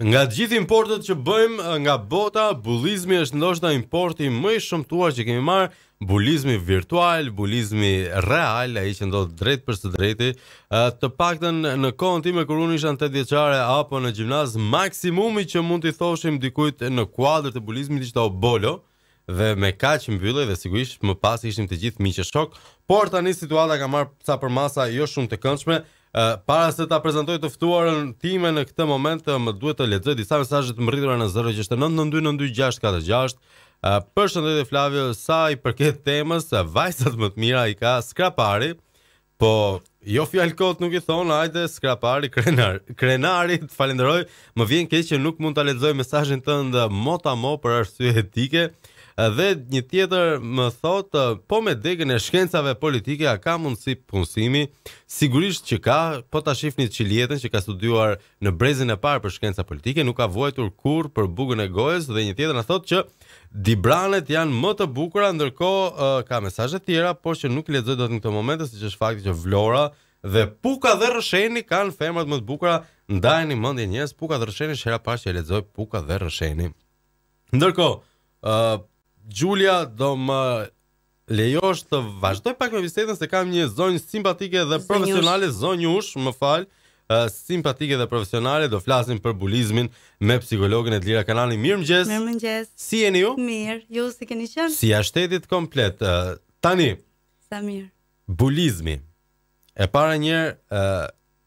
Nga gjithë importet që bëjmë nga bota, bullizmi është ndoshta importi më i shëmtuar që kemi marr, bullizmi virtual, bullizmi real, ai që ndodh drejt për së drejti. Të paktën në kohën time kur unë isha në 8 vjeçare apo në gjimnaz, maksimumi që mund t'i thoshim dikujt në kuadër të bullizmit ishte obolo dhe me kaq mbyllje dhe sigurisht më pas ishim të gjithë miqë shok, por tani situata ka marr ca përmasa jo shumë të këndshme para se ta prezantoj të ftuarën time në këtë moment, më duhet të lexoj disa mesazhe të mbërritura në 0692070646. Uh, Përshëndetje Flavio, sa i përket temës, uh, vajzat më të mira i ka Skrapari, po jo fjalkot nuk i thon, hajde Skrapari Krenar, Krenari, të falenderoj. Më vjen keq që nuk mund ta lexoj mesazhin tënd mota mo për arsye etike. Dhe një tjetër më thot, po me degën e shkencave politike, a ka mundësi punësimi? Sigurisht që ka, po ta shifni që që ka studuar në brezin e parë për shkenca politike, nuk ka vojtur kur për bugën e gojës, dhe një tjetër në thot që Dibranet janë më të bukura, ndërko uh, ka mesajë tjera, por që nuk i ledzoj do të një të momente, si që është fakti që Vlora dhe Puka dhe Rësheni kanë femrat më të bukura, ndaj një mëndje njës, Puka dhe Rësheni, shera që i Puka dhe Rësheni. Ndërko, uh, Gjulja do më lejosh të vazhdoj pak me bisedën se kam një zonjë simpatike dhe profesionale, zonjë ush, më falë, uh, simpatike dhe profesionale, do flasim për bulizmin me psikologin e të lira kanali. Mirë më gjesë. Mirë më gjesë. Si e një ju? Mirë, ju si keni qënë. Si a shtetit komplet. Uh, tani. Sa mirë. Bulizmi. E para njërë,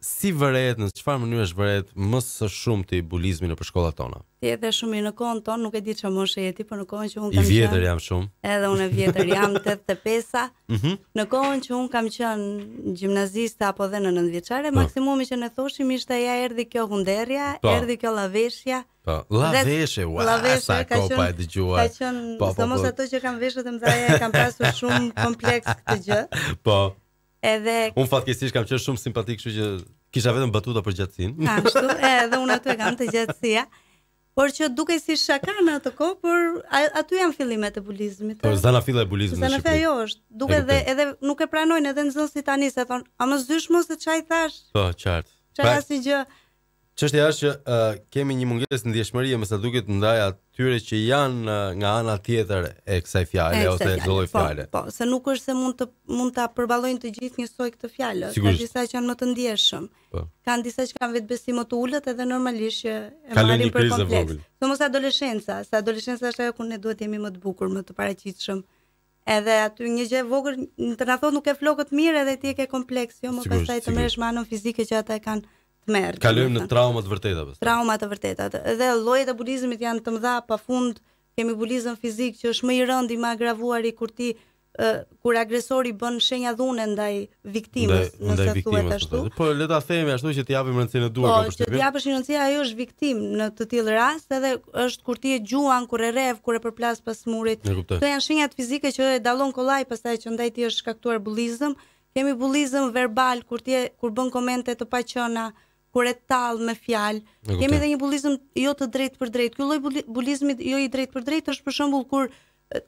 si vërehet në çfarë mënyre është vërehet më së shumti bulizmi në shkollat tona. Ti edhe shumë i në kohën ton nuk e di çfarë moshë je ti, por në kohën që un kam qenë i vjetër jam shumë. Edhe un e vjetër jam 85. Ëh. Mhm. Në kohën që un kam qenë gjimnaziste apo dhe në nëntë vjeçare, po. maksimumi që ne thoshim ishte ja erdhi kjo hunderja, po. erdhi kjo lavëshja. Po, lavëshje, wow. Lavëshja ka qenë. Ka qenë, domos ato që kanë veshët e mëdha kanë pasur shumë kompleks këtë gjë. Po. Edhe Un fatkeqësisht kam qenë shumë simpatik, kështu që kisha vetëm batuta për gjatësinë. Ashtu, edhe unë aty kam të gjatësia. Por që duke si shaka në atë kohë, por aty janë fillimet e bulizmit. Por zana filla e bulizmit. Zana fe ajo është. Duke edhe edhe nuk e pranojnë edhe nxënësit tani se thon, a më zysh më se qaj thash? Po, qartë. Çfarë pra si gjë? Çështja është që uh, kemi një mungesë ndjeshmërie më sa duket ndaj atyre që janë uh, nga ana tjetër e kësaj fjale e ose e çdo lloj po, fjale. Po, po, se nuk është se mund të mund ta përballojnë të gjithë njësoj këtë fjalë, ka disa që janë më të ndjeshëm. Po. Kan disa që kanë vetë besim më të ulët edhe normalisht që e marrin për kompleks. Ka lëndë Domos adoleshenca, sa adoleshenca është ajo ku ne duhet të jemi më të bukur, më të paraqitshëm. Edhe aty një gjë e vogël, në të na thotë nuk e flokët mirë edhe ti e ke kompleks, jo më pastaj të merresh me anën fizike që ata e kanë merr. Kalojm në trauma të vërteta pastaj. Trauma të vërteta. Edhe llojet e bulizmit janë të mëdha, pafund kemi bulizëm fizik që është më i rënd i më agravuari kur ti kur agresori bën shenja dhune ndaj viktimës, nëse thuhet ashtu. Po, po le ta themi ashtu që t'i japim rëndësinë e duhur po, për përgjithësi. Po, ti japësh rëndësi, ajo është viktim në të tillë rast, edhe është kur ti e gjuan, kur e rrev, kur e përplas pas murit. Kto janë shenjat fizike që e dallon kollaj pastaj që ndaj ti është shkaktuar bullizëm. Kemi bullizëm verbal kur ti kur bën komente të paqëna, kur e tall me fjalë. Kemi edhe një bullizëm jo të drejtë për drejtë. Ky lloj bullizmit jo i drejtë për drejtë është për shembull kur uh,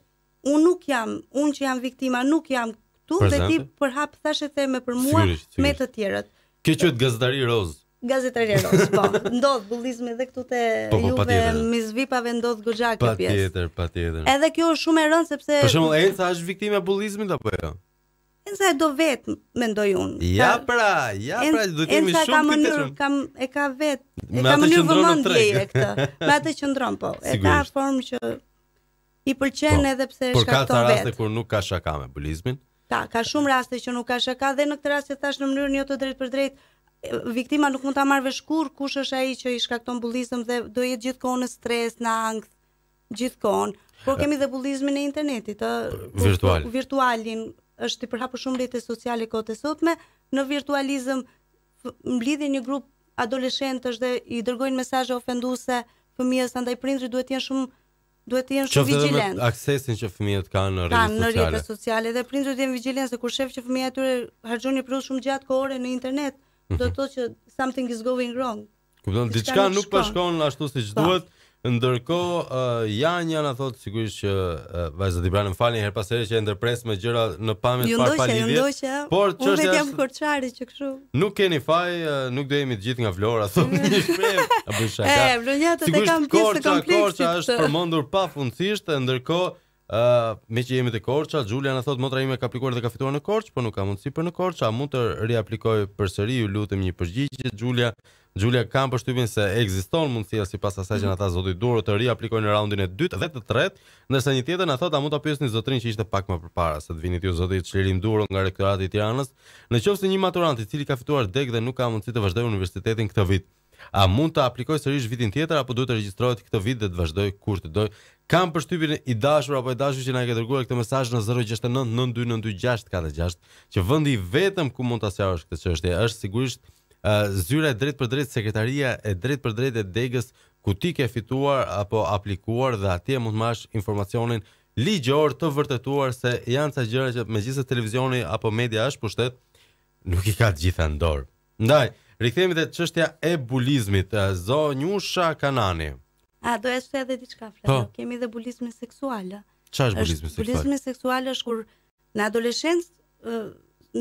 unë nuk jam, unë që jam viktima nuk jam këtu dhe ti përhap thash e theme për mua sigurisht, sigurisht. me të tjerët. Kjo quhet gazetari roz. Gazetari roz, po. Ndodh bullizmi edhe këtu te po, po, juve me zvipave ndodh goxha kjo pjesë. Patjetër, patjetër. Edhe kjo është shumë e rëndë sepse Për shembull Enca është viktimë e bullizmit apo jo? Ja? Enza e do vet mendoj unë. Ja pra, ja pra, en, pra, do të jemi shumë ka mënyrë, kam e ka vet, e ka mënyrë vëmendje e këtë. Me atë që ndron po, e ka formë që i po, pëlqen po, edhe pse është shkakton vet. Por ka raste kur nuk ka shaka me bulizmin. Ta, ka shumë raste që nuk ka shaka dhe në këtë rast që thash në mënyrë jo të drejtë për drejtë, viktima nuk mund ta marrë vesh kur kush është ai që i shkakton bullizëm dhe do jetë gjithkohon në stres, në ankth, gjithkohon. Por kemi dhe bullizmin e internetit, të virtualin është i përhapur shumë lejtë sociale kote sotme, në virtualizëm mblidhen një grup adoleshentësh dhe i dërgojnë mesazhe ofenduese fëmijës, andaj prindrit duhet të jenë shumë duhet të jenë shumë vigjilent. Aksesin që fëmijët kanë në rrjetet sociale. Në rrjetet sociale dhe prindrit duhet të jenë vigjilent se kur shef që fëmia e tyre harxhon një periudhë shumë gjatë kohore në internet, do të thotë që something is going wrong. Kupton, diçka nuk shkon ashtu siç po. duhet. Ndërkohë uh, Janja na thot sigurisht që uh, vajza ti pranë falni her pas që e ndërpres me gjëra në pamjet pa falë. Ju Por çështja është jam korçare që kështu. Nuk keni faj, uh, nuk do jemi të gjithë nga Vlora, thon një shpreh shaka. E, Vlonja të sigurisht, kam pjesë të kompleksit. Korça është përmendur pafundësisht, ndërkohë Uh, me që jemi të korqa, Gjulia në thotë motra ime ka aplikuar dhe ka fituar në korqë, po nuk ka mundësi për në korqë, a mund të riaplikoj për sëri, ju lutëm një përgjigje, Gjulia, Xhulia kam përshtypjen se ekziston mundësia sipas asaj që mm. na tha zoti Duro të riaplikojnë raundin e dytë dhe të tretë, ndërsa një tjetër na thotë a mund ta pyesni zotrin që ishte pak më përpara se të vinit ju zoti Çlirim Duro nga rektorati i Tiranës, nëse një maturant i cili ka fituar degë dhe nuk ka mundësi të vazhdojë universitetin këtë vit, a mund të aplikojë sërish vitin tjetër apo duhet të regjistrohet këtë vit dhe të vazhdojë kush të doj kam përshtypjen i dashur apo i dashur që na ke dërguar këtë mesazh në 069 9292646 që vendi i vetëm ku mund ta sqarosh këtë çështje është sigurisht zyra e drejtë për drejtë sekretaria e drejtë për drejtë e degës ku ti ke fituar apo aplikuar dhe atje mund mash informacionin ligjor të vërtetuar se janë ca gjëra që megjithëse televizioni apo media është pushtet nuk i ka të gjitha në dorë. Ndaj, rikthehemi te çështja e bulizmit. Zonjusha Kanani. A do të shpjegoj edhe diçka fletë? Po. Kemi edhe bulizmin seksual. Çfarë është bulizmi seksual? Bulizmi seksual është kur në adoleshencë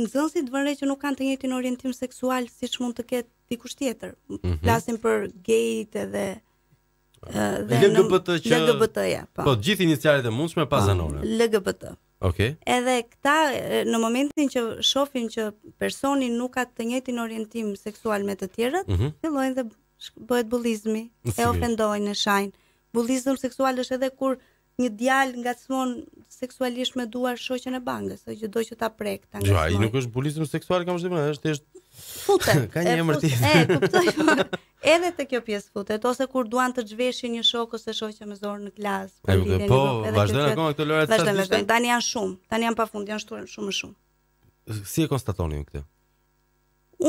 nxënësit të re që nuk kanë të njëjtin orientim seksual siç mund të ketë dikush tjetër. Mhm. Flasim për gejt edhe ah. dhe LGBT që LGBT ja, po. Po gjithë inicialet e mundshme pa ah. zanore. LGBT. Okej. Edhe këta në momentin që shohin që personi nuk ka të njëjtin orientim seksual me të tjerët, mhm. fillojnë dhe bëhet bullizmi, e ofendojnë, e shajnë. Bullizëm seksual është edhe kur një djal ngacmon seksualisht me duar shoqen e bankës, ose që do që ta prek ta ngacmon. Jo, ai nuk është bulizëm seksual, kam vështirë, është thjesht futet. Ka një emër ti. E, kuptoj. Po. edhe te kjo pjesë futet ose kur duan të zhveshin një shok ose shoqë me zorr në klasë. Po, po, po akoma këto lojë të tjera. Vazhdon, vazhdon. Tani janë shumë, tani janë pafund, janë shtuar shumë më shumë. Si e konstatoni këtë?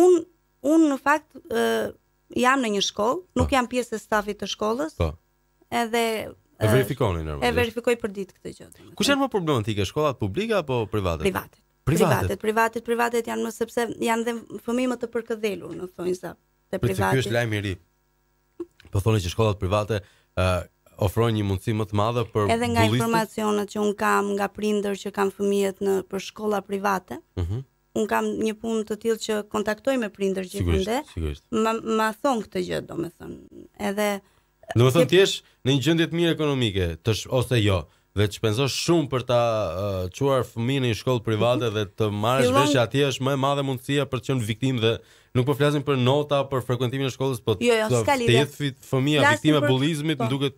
Un un në fakt uh, jam në një shkollë, nuk po. jam pjesë e stafit të shkollës. Po. Edhe E verifikoni normalisht. E verifikoj për ditë këtë gjë. Kush janë më problematike, shkollat publike apo private? Private. Private, private, private janë më sepse janë dhe fëmijë më të përkëdhelur, në thonjë sa te private. kjo ky është lajm i ri. Po thonë që shkollat private ofrojnë një mundësi më të madhe për edhe nga informacionet që un kam nga prindër që kanë fëmijët në për shkolla private. Mhm. Un kam një punë të tillë që kontaktoj me prindër gjithë Sigurisht. Ma, ma thon këtë gjë, domethënë. Edhe Do të ti je në një gjendje të mirë ekonomike, të sh... ose jo, dhe të shpenzosh shumë për ta uh, çuar uh, në një shkollë private dhe të marrësh vesh që atje është më e madhe mundësia për të qenë viktimë dhe nuk po flasim për nota, për frekuentimin e shkollës, po jo, jo, të jetë fëmia viktimë e bullizmit, më po, duket.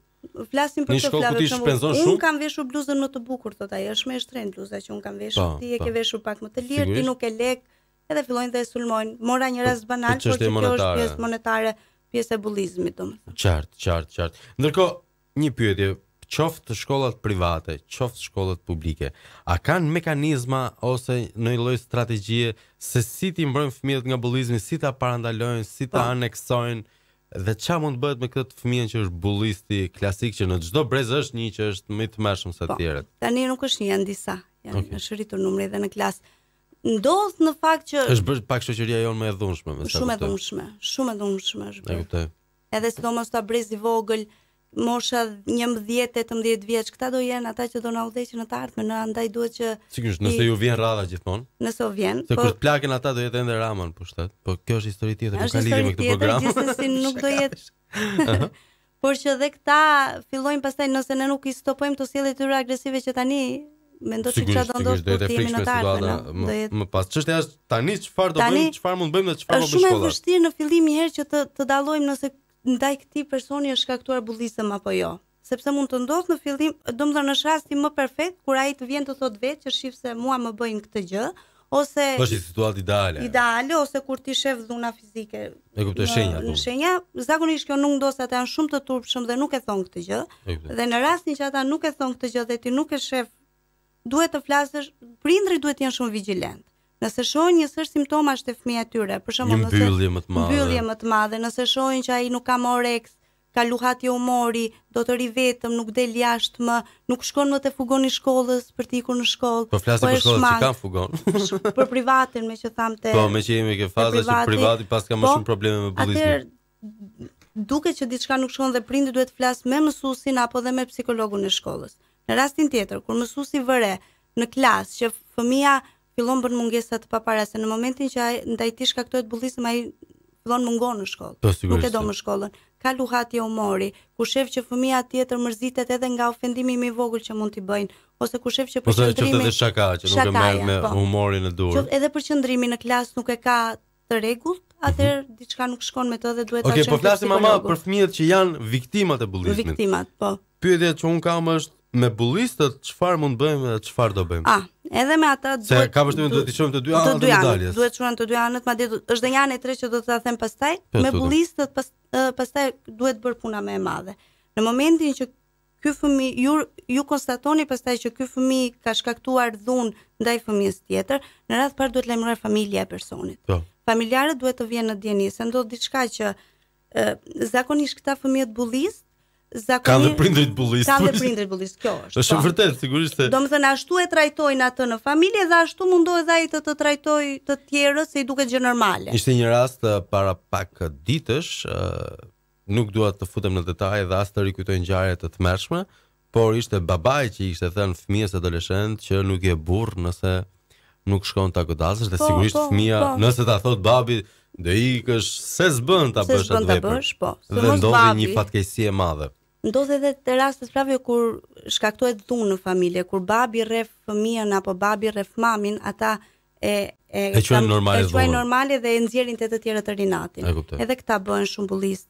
Flasim për këtë fjalë që shpenzon shumë. Unë kam veshur bluzën më të bukur, thot ai, është më e shtrenjtë bluza që un kam veshur. Ti e ke veshur pak më të lirë, ti nuk e lek, edhe fillojnë të sulmojnë. Mora një po, rast po, banal, por kjo është pjesë monetare pjesë e bullizmit, domethënë. Qartë, qartë, qartë. Ndërkohë, një pyetje, qoftë shkollat private, qoftë shkollat publike, a kanë mekanizma ose ndonjë lloj strategjie se si ti mbrojnë fëmijët nga bullizmi, si ta parandalojnë, si ta po. aneksojnë dhe qa mund të bëhet me këtë fëmijën që është bullisti klasik që në gjdo brez është një që është më të mërshëm se të po, tjeret? Tani nuk është një janë disa, janë okay. numri dhe në klasë ndodh në fakt që është bërë pak shoqëria jonë më e dhunshme, më shumë e dhunshme, shumë e dhunshme është. E kuptoj. Edhe sidomos ta brezi vogël, mosha 11-18 vjeç, këta do jenë ata që do na udhëheqin në të ardhmen, në andaj duhet që Sigurisht, nëse ju vjen rradha gjithmonë. Nëse u vjen. Se po, kur të plakën ata do jetë ende Raman po shtat. Po kjo është histori tjetër, nuk ka lidhje me këtë program. Gjithsesi nuk do jetë. Por që dhe këta fillojnë pastaj nëse ne nuk i stopojmë të sjellin këto agresive që tani mendoj se çfarë do ndodh po ti më ndal më pas çështja është tani çfarë do bëjmë çfarë mund bëjmë dhe çfarë do bëjmë shkolla është shumë e vështirë në fillim një herë që të të dallojmë nëse ndaj këtij personi është shkaktuar bullizëm apo jo sepse mund të ndodh në fillim domethënë në shasti më perfekt kur ai të vjen të thotë vetë që shif se mua më bëjnë këtë gjë ose është një situatë ideale ideale ose kur ti shef dhuna fizike e kuptoj shenja apo shenja zakonisht kjo nuk ndos atë janë shumë të turpshëm dhe nuk e thon këtë gjë dhe në rastin që ata nuk e thon këtë gjë dhe ti nuk e shef duhet të flasësh, prindri duhet të jenë shumë vigjilent. Nëse shohin një sër simptoma të e tyre, për shembull, nëse mbyllje më të madhe, mbyllje më të madhe, nëse shohin që ai nuk ka morex, ka luhat jo mori, do të ri vetëm, nuk del jashtë më, nuk shkon më të fugon i shkollës për të ikur në shkollë. Po flasë po për shkollën që kanë fugon. për privatin me që thamë te... Po, me që jemi ke faza që privati pas ka më po, shumë probleme me bullismin. Atër, duke që diçka nuk shkon dhe prindi duhet të flasë me mësusin apo dhe me psikologun e shkollës. Në rastin tjetër kur mësusi vëre në klasë që fëmia fillon bën mungesa të papara se në momentin që ai ndaj ti shkaktohet bullizëm ai fillon mungon në shkollë. Po, nuk e do më shkollën. Ka luhati e humori, ku shef që fëmia tjetër mërzitet edhe nga ofendimi më i vogël që mund t'i bëjnë, ose ku shef që për çdo drejtim të shaka që nuk e merr me po. humorin e dur. Që edhe për qendrimi në klasë nuk e ka të rregullt, atëherë mm -hmm. diçka nuk shkon me të dhe duhet ta shkojë. Okej, po flasim ama për fëmijët që janë viktimat e bullizmit. Viktimat, po. Pyetja që un kam është me bullistët çfarë mund bëjmë dhe çfarë do bëjmë? Ah, edhe me ata duhet Se ka vështirë duhet të shohim të dy anët të medaljes. Duhet çuan të dy anët, madje është dhe një anë e tretë që do ta them pastaj. Me bullistët pas, pastaj duhet të bër puna më e madhe. Në momentin që ky fëmijë ju ju konstatoni pastaj që ky fëmijë ka shkaktuar dhunë ndaj fëmijës tjetër, në radh parë duhet lajmëruar familja e personit. Po. Familjarët duhet të vijnë në dieni se ndodh diçka që zakonisht këta fëmijë të bullistë Zakonisht kanë prindrit bullist. Kanë prindrit bullist, kjo është. Është po. vërtet sigurisht. Domethënë ashtu e trajtojnë atë në familje dhe ashtu mundohet dhe ai të të trajtojë të tjerë se i duket gjë normale. Ishte një rast para pak ditësh, nuk dua të futem në detaje dhe as të rikujtoj ngjarje të tmerrshme, por ishte babai që ishte thënë fëmijës adoleshent që nuk je burr nëse nuk shkon ta godasësh dhe po, sigurisht po, fëmia po. nëse ta thot babi do ikësh se s'bën ta bësh atë. Se bësh, po. Do të ndodhi një fatkeqësi e madhe ndodhet edhe te rastet i kur shkaktohet dhunë në familje, kur babi rref fëmijën apo babi rref mamin, ata e e e quajnë normale, e quajnë normale dhe e nxjerrin te të, të tjerët rinatin. Edhe kta bëhen shumbullist.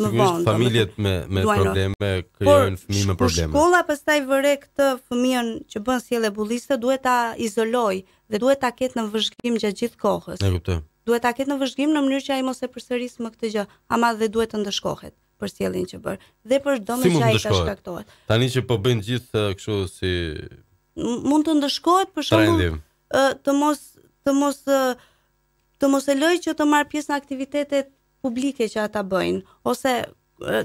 më vonë familjet me me Duajnë probleme krijojnë fëmijë me probleme. Por shkolla pastaj vëre këtë fëmijën që bën sjellje bullistë, duhet ta izoloj dhe duhet ta ket në vëzhgim gjatë gjithë kohës. E kuptoj. Duhet ta ket në vëzhgim në mënyrë që ai mos e përsërisë më këtë gjë, ama dhe duhet të ndëshkohet për sjelljen që bër dhe për çdo si mëshaj që shkaktohet. Tani që po bëjnë gjithë uh, kështu si mund të ndëshkohet për shembull uh, të mos të mos uh, të mos e lëj që të marr pjesë në aktivitetet publike që ata bëjnë ose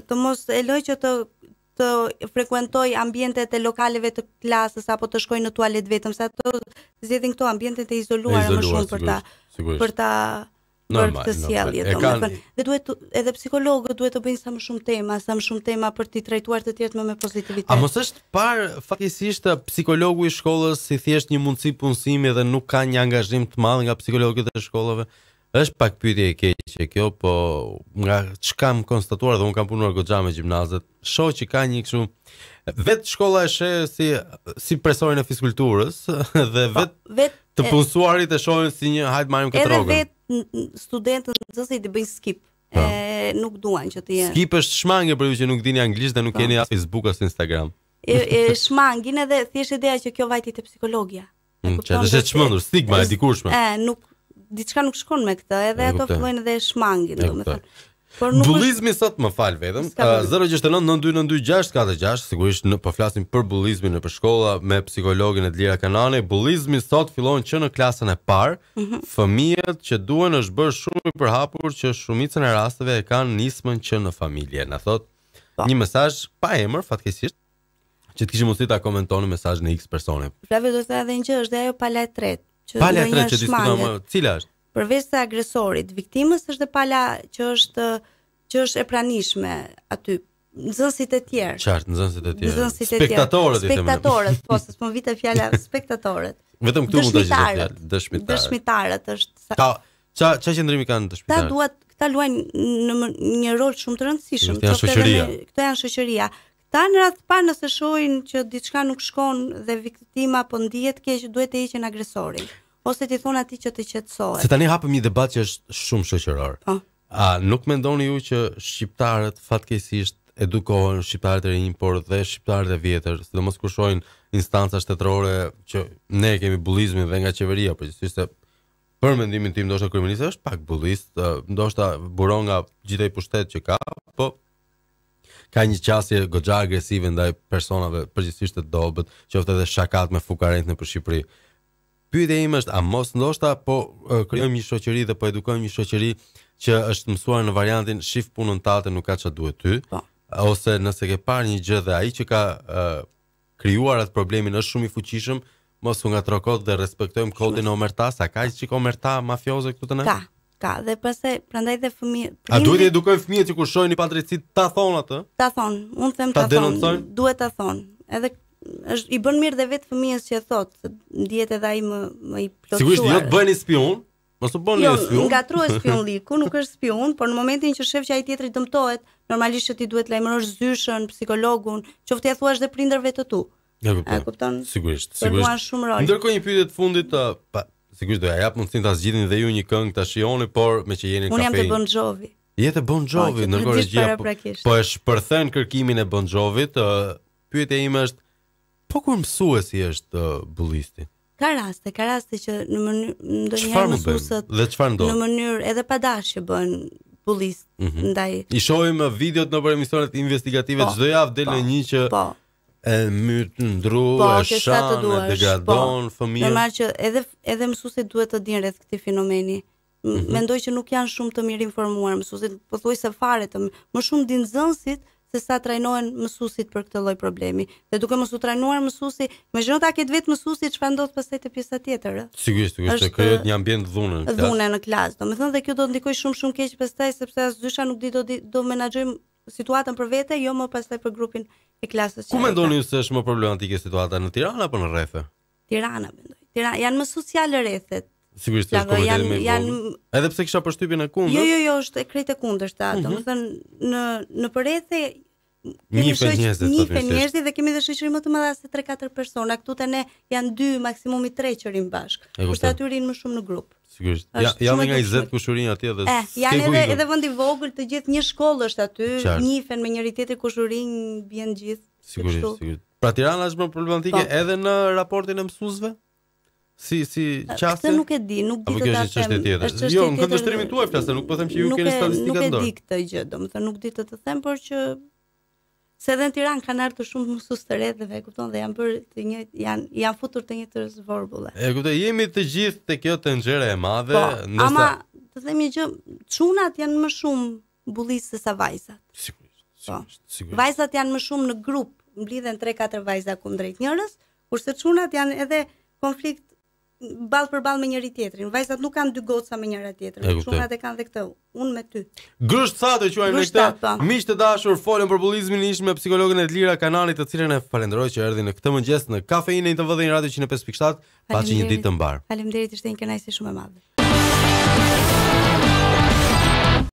të mos e lëj që të të frekuentoj ambientet e lokaleve të klasës apo të shkoj në tualet vetëm sa të zgjedhin këto ambientet e izoluara më shumë për ta për ta për të sjellje domethënë dhe duhet edhe psikologët duhet të bëjnë sa më shumë tema, sa më shumë tema për t'i trajtuar të tjerët më me pozitivitet. A mos është par fatkeqësisht psikologu i shkollës si thjesht një mundësi punësimi dhe nuk ka një angazhim të madh nga psikologët e shkollave? Është pak pyetje e keqe kjo, po nga çka më konstatuar dhe un kam punuar goxha me gjimnazet, shoh që ka një kështu vet shkolla e shë si si profesorin e fizikulturës dhe po, vet, vet të punësuarit e shohin si një hajt marim këtë rrogën. Edhe vet studentët në xhosi të bëjnë skip. Po. E, nuk duan që të jenë. Skip është shmangë për ju që nuk dini anglisht dhe nuk po. keni Facebook ose Instagram. Ëh, shmangin edhe thjesht ideja që kjo vajti te psikologja. Mm, që të jetë shmendur, stigma e dikurshme. E, nuk diçka nuk shkon me këtë, edhe ato fillojnë dhe shmangin, domethënë nuk bullizmi sot më fal vetëm. Uh, sigurisht në po flasim për bullizmin në përshkolla me psikologën Edlira Kanani. Bullizmi sot fillon që në klasën e parë. Mhm. Fëmijët që duhen është bërë shumë i përhapur që shumicën e rasteve e kanë nismën që në familje. Na thot pa. Po. një mesazh pa emër fatkeqësisht që të kishim mundësi ta komentonim mesazhin e X personi. Pra vetë do të thaj edhe një gjë, është dhe ajo pala e tretë që pala e tretë që diskutojmë, cila është? përveç se agresorit, viktimës është edhe pala që është që është e pranishme aty nxënësit e tjerë. Qartë, nxënësit e tjerë. Nxënësit e tjerë. Spektatorët, po, sepse më vite fjala spektatorët. Vetëm këtu mund të jetë fjalë dëshmitarë. Dëshmitarët është. Ka ça ça qendrimi kanë dëshmitarët. Ta duat, ta luajnë në një rol shumë të rëndësishëm, këto janë shoqëria. këto janë shoqëria. Këta në radhë pa nëse shohin që diçka nuk shkon dhe viktima po ndihet keq, duhet të heqin agresorin ose ti thon atij që të qetësohet. Se tani hapëm një debat që është shumë shoqëror. Po. A nuk mendoni ju që shqiptarët fatkeqësisht edukohen shqiptarët e rinj, por dhe shqiptarët e vjetër, sidomos kur shohin instanca shtetërore që ne kemi bullizmin dhe nga qeveria, por si se për mendimin tim ndoshta kryeminist është pak bullist, ndoshta buron nga gjithë ai pushtet që ka, po ka një qasje goxha agresive ndaj personave përgjithsisht të dobët, qoftë edhe shakat me fukarent nëpër Shqipëri pyetja ime është a mos ndoshta po krijojmë një shoqëri dhe po edukojmë një shoqëri që është mësuar në variantin shif punën tatë nuk ka çfarë duhet ty. Pa. Po. Ose nëse ke parë një gjë dhe ai që ka e, krijuar atë problemin është shumë i fuqishëm, mos u ngatrokot dhe respektojmë kodin omerta, sa ka që omerta mafioze këtu të ne? Ka, ka, dhe pastaj prandaj dhe fëmijë. A duhet të edukojmë fëmijët që kur shohin i padrejtësit ta thon atë? Ta thon, unë them ta, ta thon, duhet ta thon. Edhe është i bën mirë dhe vetë fëmijës që e thot, ndiet edhe ai më më i plotë. Sigurisht do jo të bëni spion. Mos u bën jo, spion. Jo, ngatrohet spion liku, nuk është spion, por në momentin që shef që ai tjetri dëmtohet, normalisht që ti duhet lajmërosh zyshën, psikologun, qoftë e thuash dhe prindërve të tu. Ja, po. po. A kupton? Sigurisht, sigurisht. Mund të shumë rol. Ndërkohë një pyetje të fundit, uh, pa, sigurisht do ja jap mundsinë ta zgjidhni dhe ju një këngë ta shijoni, por me që jeni në kafe. Un jam të Bon Jovi. Je të Bon Jovi, ndërkohë që po, po e shpërthen kërkimin e Bon Jovit, uh, pyetja ime është Po kur mësuesi është uh, bullisti? Ka raste, ka raste që në mënyrë ndonjëherë më mësuesët dhe çfarë ndodh? Në mënyrë edhe pa dashje bën bullist mm -hmm. ndaj I shohim videot në emisionet investigative po, çdo po, javë del në po, një që po e mytë ndruaj po, e shanë, e degradonë, po, fëmijë. Normal që edhe, edhe mësusit duhet të dinë rreth këti fenomeni. Mm -hmm. Mendoj që nuk janë shumë të mirë informuar mësusit, po thuj fare të më shumë dinë zënsit, se sa trajnohen mësuesit për këtë lloj problemi. Dhe duke mos u trajnuar mësuesi, më ta ket vetë mësuesi çfarë ndodh pastaj te pjesa tjetër, ë? Sigurisht, sigurisht, se krijohet një ambient dhunë në klasë. Dhunë në klasë. Domethënë dhe kjo do të ndikoj shumë shumë keq pastaj sepse as dysha nuk di do di, do menaxhojmë situatën për vete, jo më pastaj për grupin e klasës. Ku mendoni se është më problematike situata në Tiranë apo në Rrethë? Tirana, mendoj. Tirana janë më sociale rrethet. Sigurisht është komentet janë, janë... Edhe pse kisha përshtypjen e kundër? Jo, jo, jo, është e krejtë e kundër mhm. Do të thënë në në përrethe Një për njëzit, një për njëzit, dhe kemi dhe shëqërim më të më se 3-4 persona, këtu të ne janë 2, maksimumi 3 që rinë bashkë, kështë aty rinë më shumë në grupë. Sigurisht. Ja, janë nga 20 kushurin atje dhe. Eh, janë edhe edhe vendi i vogël, të gjithë një shkollë është aty, nifen me njëri tjetrin kushurin bjenë gjithë. Sigurisht, sigurisht. Pra Tirana është më problematike po. edhe në raportin e mësuesve? Si si qase? Këtë nuk e di, nuk di të ta them. Është tjetër. Jo, në këndvështrimin tuaj flas, nuk po them që ju keni statistikat dorë. Nuk e di këtë gjë, domethënë nuk di të të them, por që se edhe në Tiranë kanë ardhur shumë mësues të re dhe e kupton dhe janë bërë të një janë janë futur të njëjtë zvorbulle. E kuptoj, jemi të gjithë te kjo tenxhere e madhe, po, ndoshta. Ama të them një gjë, çunat janë më shumë bullisë se sa vajzat. Sigurisht. Po. Sigurisht. Vajzat janë më shumë në grup, mblidhen 3-4 vajza kundrejt njerëz, kurse çunat janë edhe konflikt ball për ball me njëri tjetrin. Vajzat nuk kanë dy goca me njëra tjetrën. Shumat e kanë dhe këtë, unë me ty. Grysh sa të quajmë ne këtë po. Miq të dashur, folëm për bullizmin, ish me psikologën Elira kanalit të cilën e falenderoj që erdhi në këtë mëngjes në kafeinën e të vëdhën radio 105.7, paçi një ditë të mbar. Faleminderit, ishte një kënaqësi shumë e madhe.